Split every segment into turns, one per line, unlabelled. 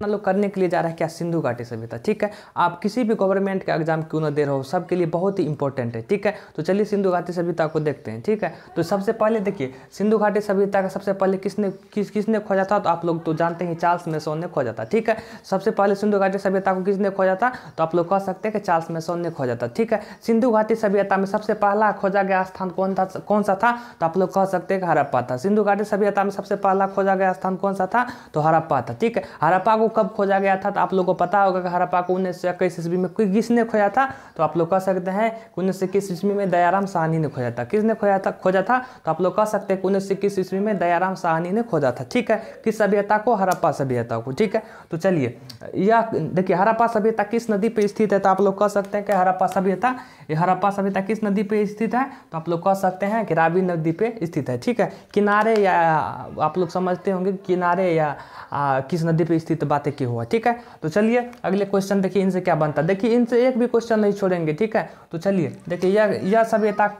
अपना लोग करने के लिए जा रहा है क्या सिंधु घाटी सभ्यता ठीक है आप किसी भी गवर्नमेंट का एग्जाम क्यों ना दे रहे हो सबके लिए बहुत ही इंपॉर्टेंट है ठीक है तो चलिए सिंधु घाटी सभ्यता को देखते हैं ठीक है तो सबसे पहले देखिए सिंधु घाटी सभ्यता का सबसे पहले किसने किस किसने खोजा था तो आप लोग तो जानते हैं चार्ल्स मेसोन ने खोजा था ठीक है सबसे पहले सिंधु घाटी सभ्यता को किसने खोजा था तो आप लोग कह सकते हैं कि चार्ल्स मेसोन ने खोजा था ठीक है सिंधु घाटी सभ्यता में सबसे पहला खोजा गया स्थान कौन था कौन सा था तो आप लोग कह सकते हैं कि हरप्पा था सिंधु घाटी सभ्यता में सबसे पहला खोजा गया स्थान कौन सा था तो हरप्पा था ठीक है हरप्पा को कब खोजा गया था तो आप लोग को पता होगा कि हड़प्पा को उन्नीस सौ इक्कीस ईस्वी में किसने खोजा था तो आप लोग कह सकते हैं कि उन्नीस सौ इक्कीस ईस्वी में दयाराम साहनी ने खोजा था किसने खोजा था खोजा था तो आप लोग कह सकते हैं कि उन्नीस सौ इक्कीस ईस्वी में दयाराम साहनी ने खोजा था ठीक है किस सभ्यता को हरप्पा सभ्यता को ठीक है तो चलिए यह देखिए हरप्पा सभ्यता किस नदी पर स्थित है तो आप लोग कह सकते हैं कि हरप्पा सभ्यता ये हड़प्पा सभ्यता किस नदी पर स्थित है तो आप लोग कह सकते हैं कि रावी नदी पर स्थित है ठीक है किनारे या आप लोग समझते होंगे किनारे या आ, किस नदी पर स्थित बात बातें की हुआ ठीक है तो चलिए अगले क्वेश्चन देखिए इनसे क्या बनता है देखिए इनसे एक भी क्वेश्चन नहीं छोड़ेंगे ठीक है तो चलिए देखिए यह यह सभ्यता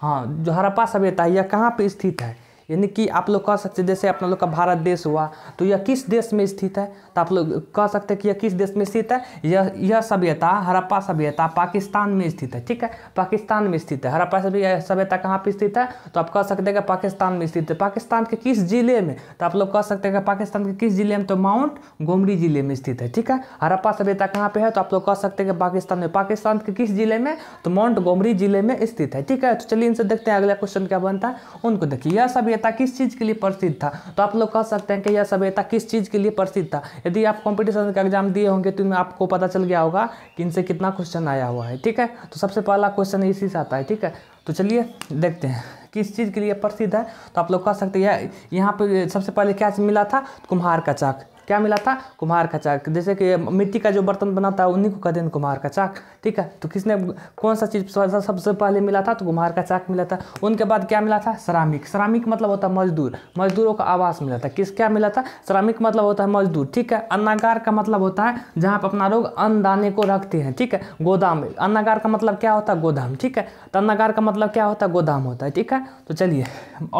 हाँ जो हरप्पा सभ्यता है यह कहाँ पर स्थित है यानी कि आप लोग कह सकते जैसे अपना लोग का भारत देश हुआ तो यह किस देश में स्थित है तो आप लोग कह सकते हैं कि यह किस देश में स्थित है यह यह सभ्यता हरप्पा सभ्यता पाकिस्तान में स्थित है ठीक है पाकिस्तान में स्थित है हरप्पा सभ्यता कहाँ पर स्थित है तो आप कह सकते हैं कि पाकिस्तान में स्थित है पाकिस्तान के किस जिले में तो आप लोग कह सकते हैं कि पाकिस्तान के किस जिले में तो माउंट गोमरी जिले में स्थित है ठीक है हरप्पा सभ्यता कहाँ पे है तो आप लोग कह सकते हैं कि पाकिस्तान में पाकिस्तान के किस जिले में तो माउंट गोमरी जिले में स्थित है ठीक है तो चलिए इनसे देखते हैं अगला क्वेश्चन क्या बनता है उनको देखिए यह सभ्यता सभ्यता किस चीज़ के लिए प्रसिद्ध था तो आप लोग कह सकते हैं कि यह सभ्यता किस चीज़ के लिए प्रसिद्ध था यदि आप कॉम्पिटिशन का एग्जाम दिए होंगे तो आपको पता चल गया होगा कि इनसे कितना क्वेश्चन आया हुआ है ठीक है तो सबसे पहला क्वेश्चन इसी से आता है ठीक है तो चलिए देखते हैं किस चीज़ के लिए प्रसिद्ध है तो आप लोग कह सकते हैं यहाँ पर सबसे पहले क्या मिला था कुम्हार का चाक क्या मिला था कुम्हार का चाक जैसे कि मिट्टी का जो बर्तन बनाता है उन्हीं को कहते हैं कुम्हार का चाक ठीक है तो किसने कौन सा चीज़ सबसे पहले मिला था तो कुम्हार का चाक मिला था उनके बाद क्या मिला था श्रामिक श्रामिक मतलब होता है मजदूर मजदूरों का आवास मिला था किस क्या मिला था श्रामिक मतलब होता है मजदूर ठीक है अन्नागार का मतलब होता है जहाँ पर अपना लोग अन्नदाने को रखते हैं ठीक है गोदाम अन्नागार का मतलब क्या होता है गोदाम ठीक है तो अन्नागार का मतलब क्या होता है गोदाम होता है ठीक है तो चलिए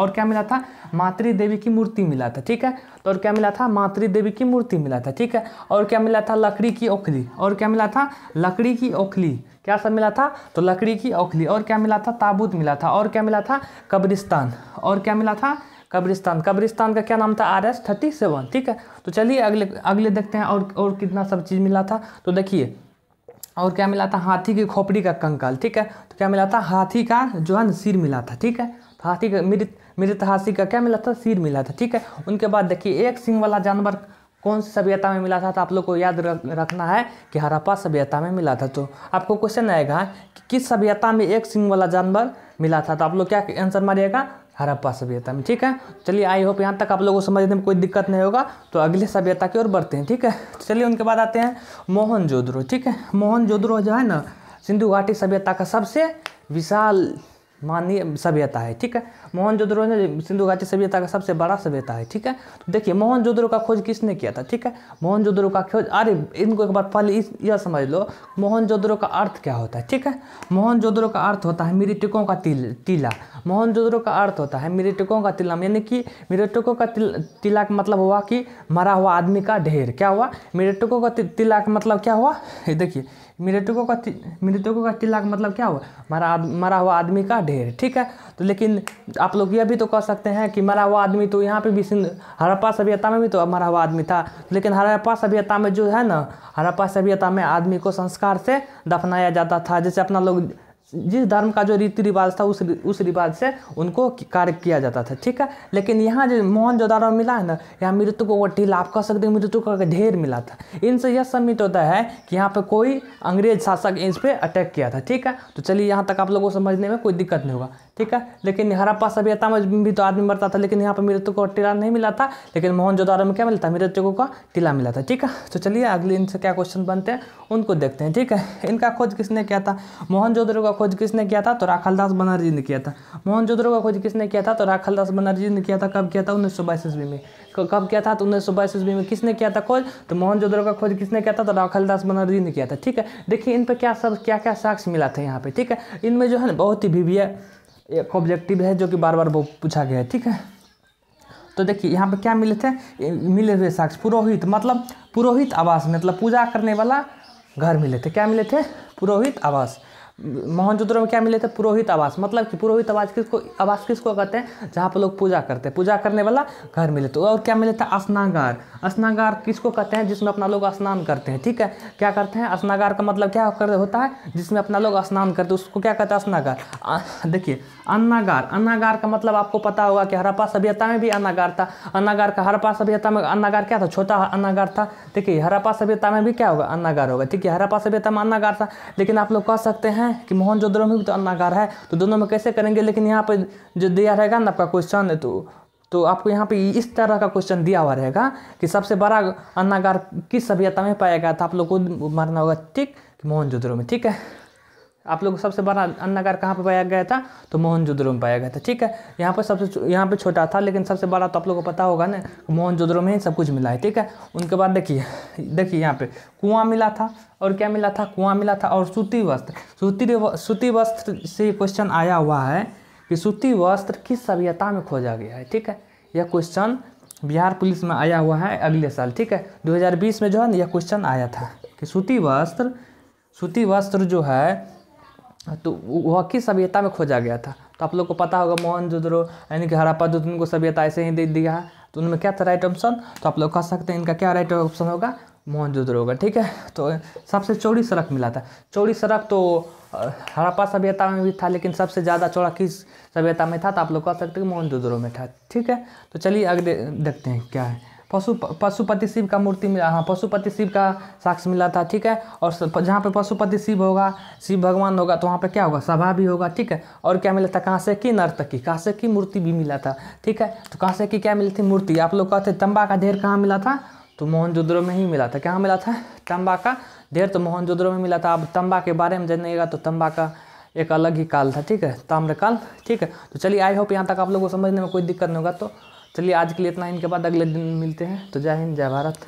और क्या मिला था मातृ देवी की मूर्ति मिला था ठीक है तो और क्या मिला था मातृ देवी की मूर्ति मिला था ठीक है और क्या मिला था लकड़ी की ओखली और क्या मिला था लकड़ी की ओखली क्या सब मिला था तो लकड़ी की ओखली और क्या मिला था ताबूत मिला था और क्या मिला था कब्रिस्तान और क्या मिला था कब्रिस्तान कब्रिस्तान का क्या नाम था आर एस थर्टी सेवन ठीक है तो चलिए अगले अगले देखते हैं और और कितना सब चीज़ मिला था तो देखिए और क्या मिला था हाथी की खोपड़ी का कंकाल ठीक है तो क्या मिला था हाथी का जो है ना सिर मिला था ठीक है तो हाथी का मृत मृत हासी का क्या मिला था सिर मिला था ठीक है उनके बाद देखिए एक सिंह वाला जानवर कौन सी सभ्यता में मिला था तो आप लोग को याद रखना है कि हरप्पा सभ्यता में मिला था तो आपको क्वेश्चन आएगा कि किस सभ्यता में एक सिंह वाला जानवर मिला था तो आप लोग क्या आंसर मारिएगा हरप्पा सभ्यता में ठीक है चलिए आई होप यहाँ तक आप लोगों को समझने में कोई दिक्कत नहीं होगा तो अगले सभ्यता की ओर बढ़ते हैं ठीक है चलिए उनके बाद आते हैं मोहन ठीक है मोहन जोदरो जो है ना सिंधु घाटी सभ्यता का सबसे विशाल माननीय सभ्यता है ठीक है मोहन जोदड़ो ने सिंधु घाटी सभ्यता का सबसे बड़ा सभ्यता है ठीक है तो देखिए मोहन जोदड़ो का खोज किसने किया था ठीक है मोहन जोदड़ो का खोज अरे इनको एक बार पहले यह समझ लो मोहन जोदड़ो का अर्थ क्या होता है ठीक है मोहन जोदड़ो का अर्थ होता है मिरीटिकों का तिल तिला मोहन जोदड़ो का अर्थ होता है मिरिटिकों का तिलम यानी कि मिरिटिकों का तिला का मतलब हुआ कि मरा हुआ आदमी का ढेर क्या हुआ मिरिटिकों का तिला का मतलब क्या हुआ देखिए मृतकों का मृतकों का तिल लाख मतलब क्या हुआ मरा मरा हुआ आदमी का ढेर ठीक है तो लेकिन आप लोग यह भी तो कह सकते हैं कि मरा हुआ आदमी तो यहाँ पे भी सिंध हड़प्पा सभ्यता में भी तो मरा हुआ आदमी था लेकिन हड़प्पा सभ्यता में जो है ना हड़प्पा सभ्यता में आदमी को संस्कार से दफनाया जाता था जैसे अपना लोग जिस धर्म का जो रीति रिवाज था उस उस रिवाज से उनको कार्य किया जाता था ठीक है लेकिन यहाँ जो मोहन जोदारो मिला है ना यहाँ मृत्यु को वटील आप कह सकते हैं मृत्यु का ढेर मिला था इनसे यह सम्मित होता है कि यहाँ पर कोई अंग्रेज शासक इन पर अटैक किया था ठीक है तो चलिए यहाँ तक आप लोगों को समझने में कोई दिक्कत नहीं होगा ठीक है लेकिन हड़प्पा सभ्यता में भी तो आदमी मरता था लेकिन यहाँ पर मृत्यु को टीला नहीं मिला था लेकिन मोहन मोहनजोदारो में क्या मिलता है मृत्यु का टीला मिला था ठीक है तो चलिए अगले इनसे क्या क्वेश्चन बनते हैं उनको देखते हैं ठीक है इनका खोज किसने किया था मोहन का खोज किसने किया था तो राखलदास बनर्जी ने किया था मोहन का खोज किसने किया था तो राखलदास बनर्जी ने किया था कब किया था उन्नीस सौ ईस्वी में कब किया था तो उन्नीस सौ ईस्वी में किसने किया था खोज तो मोहन का खोज किसने किया था तो राखलदास बनर्जी ने किया था ठीक है देखिए इन पर क्या सब क्या क्या साक्ष्य मिला था यहाँ पे ठीक है इनमें जो है ना बहुत ही विभिन्न एक ऑब्जेक्टिव है जो कि बार बार वो पूछा गया है ठीक है तो देखिए यहाँ पे क्या मिले थे मिले हुए साक्ष पुरोहित मतलब पुरोहित आवास मतलब पूजा करने वाला घर मिले थे क्या मिले थे पुरोहित आवास मोहनजोदड़ो में क्या मिले थे पुरोहित आवास मतलब कि पुरोहित आवास किसको आवास किसको कहते हैं जहाँ पर लोग पूजा करते हैं पूजा करने वाला घर मिले तो और क्या मिले थे स्नागार स्नागार किसको कहते हैं जिसमें अपना लोग स्नान करते हैं ठीक है क्या करते हैं स्नागार का मतलब क्या होता है जिसमें अपना लोग स्नान करते हैं उसको क्या कहते हैं स्नागार देखिए अन्नागार अन्नागार का मतलब आपको पता होगा कि हरप्पा सभ्यता में भी अन्नागार था अन्नागार का हरप्पा सभ्यता में अन्नागार क्या था छोटा अन्नागार था देखिए हरप्पा सभ्यता में भी क्या होगा अन्नागार होगा ठीक है हरप्पा सभ्यता में अन्नागार था लेकिन आप लोग कह सकते हैं है कि मोहनजोदड़ो में भी तो अन्नागार है तो दोनों में कैसे करेंगे लेकिन यहाँ पर जो दिया रहेगा ना आपका क्वेश्चन तो तो आपको यहाँ पे इस तरह का क्वेश्चन दिया हुआ रहेगा कि सबसे बड़ा अन्नागार किस सभ्यता में पाया गया था आप लोग को मानना होगा ठीक मोहनजोदड़ो में ठीक है आप लोग सबसे बड़ा अन्नागार कहाँ पे पाया गया था तो मोहनजोद्रो में पाया गया था ठीक है यहाँ पर सबसे यहाँ पे छोटा था लेकिन सबसे बड़ा तो आप लोगों को पता होगा ना मोहनजोद्रो में ही सब कुछ मिला है ठीक है उनके बाद देखिए देखिए यहाँ पे कुआं मिला था और क्या मिला था कुआं मिला था और सूती वस्त्र सूती सूती वस्त्र से क्वेश्चन आया हुआ है कि सूती वस्त्र किस सभ्यता में खोजा गया है ठीक है यह क्वेश्चन बिहार पुलिस में आया हुआ है अगले साल ठीक है दो में जो है ना यह क्वेश्चन आया था कि सूती वस्त्र सूती वस्त्र जो है हाँ, तो वह किस सभ्यता में खोजा गया था तो आप लोग को पता होगा मोहन जुद्रो यानी कि हरापा जो तुमको सभ्यता ऐसे ही दे दिया है तो उनमें क्या था राइट ऑप्शन तो आप लोग कह सकते हैं इनका क्या राइट ऑप्शन होगा मोहन जुद्रो होगा ठीक है तो सबसे चौड़ी सड़क मिला था चौड़ी सड़क तो हरापा सभ्यता में भी था लेकिन सबसे ज़्यादा चौड़ा किस सभ्यता में था तो आप लोग कह सकते हैं मोहन जुद्रो में था ठीक है तो चलिए अगले देखते हैं क्या है पशु पशुपति शिव का मूर्ति मिला हाँ पशुपति शिव का साक्ष्य मिला था ठीक है और जहाँ पे पशुपति शिव होगा शिव भगवान होगा तो वहाँ पे क्या होगा सभा भी होगा ठीक है और क्या मिला था कहाँ से की नर्तकी कहाँ से की मूर्ति भी मिला था ठीक है तो कहाँ से की क्या मिली थी मूर्ति आप लोग कहते तंबा का ढेर कहाँ मिला था तो मोहनजोद्रो में ही मिला था कहाँ मिला था तंबा का ढेर तो मोहनजोद्रो में मिला था अब तंबा के बारे में जानिएगा तो तंबा का एक अलग ही काल था ठीक है ताम्रकाल ठीक है तो चलिए आई होप यहाँ तक आप लोगों को समझने में कोई दिक्कत नहीं होगा तो चलिए आज के लिए इतना इनके बाद अगले दिन मिलते हैं तो जय हिंद जय भारत